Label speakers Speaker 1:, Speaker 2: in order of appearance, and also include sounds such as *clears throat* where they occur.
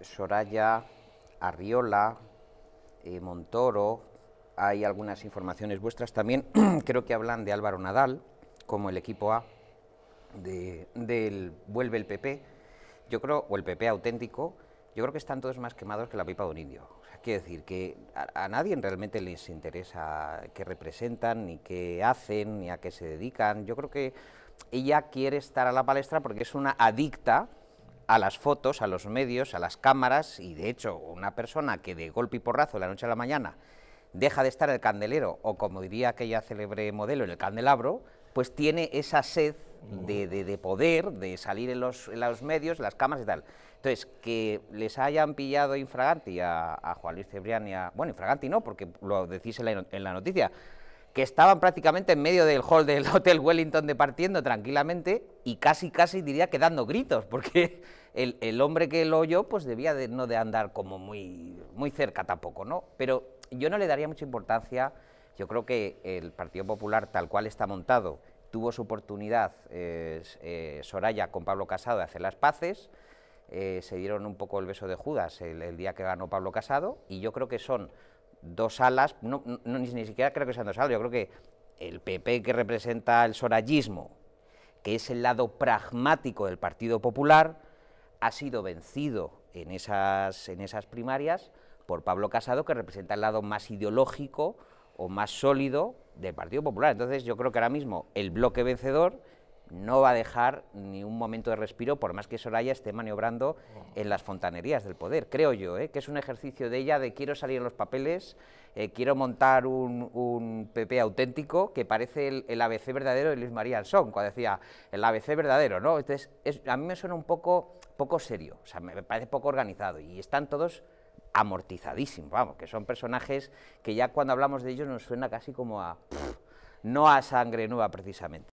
Speaker 1: Soraya, Arriola, eh, Montoro, hay algunas informaciones vuestras también, *clears throat* creo que hablan de Álvaro Nadal, como el equipo A del Vuelve el PP, yo creo, o el PP auténtico, yo creo que están todos más quemados que la pipa de un indio. O sea, quiero decir que a, nadie realmente les interesa qué representan, ni qué hacen, ni a qué se dedican. Yo creo que ella quiere estar a la palestra porque es una adicta a las fotos, a los medios, a las cámaras, y de hecho una persona que de golpe y porrazo de la noche a la mañana deja de estar en el candelero, o como diría aquella célebre modelo, en el candelabro, pues tiene esa sed de, poder, de salir en los, medios, las cámaras y tal. Entonces, que les hayan pillado infraganti a, Juan Luis Cebrián y a... Bueno, infraganti no, porque lo decís en la noticia, que estaban prácticamente en medio del hall del *laughs* Hotel Wellington departiendo tranquilamente y casi, casi diría que dando gritos, porque el, hombre que lo oyó pues debía no de andar como muy, muy cerca tampoco, ¿no? Pero yo no le daría mucha importancia, yo creo que el Partido Popular tal cual está montado, tuvo su oportunidad eh, eh, Soraya con Pablo Casado de hacer las paces, eh, se dieron un poco el beso de Judas el día que ganó Pablo Casado y yo creo que son dos alas, no, ni, siquiera creo que sean dos alas, yo creo que el PP que representa el sorallismo, que es el lado pragmático del Partido Popular, ha sido vencido en esas, en esas primarias por Pablo Casado, que representa el lado más ideológico o más sólido del Partido Popular. Entonces yo creo que ahora mismo el bloque vencedor no va a dejar ni un momento de respiro, por más que Soraya esté maniobrando en las fontanerías del poder, creo yo, ¿eh? que es un ejercicio de ella de quiero salir en los papeles, eh, quiero montar un, PP auténtico que parece el, ABC verdadero de Luis María Alsón, cuando decía el ABC verdadero, ¿no? Entonces, a mí me suena un poco, poco serio, o sea, me parece poco organizado, y están todos amortizadísimos, vamos, que son personajes que ya cuando hablamos de ellos nos suena casi como a... no a sangre nueva precisamente.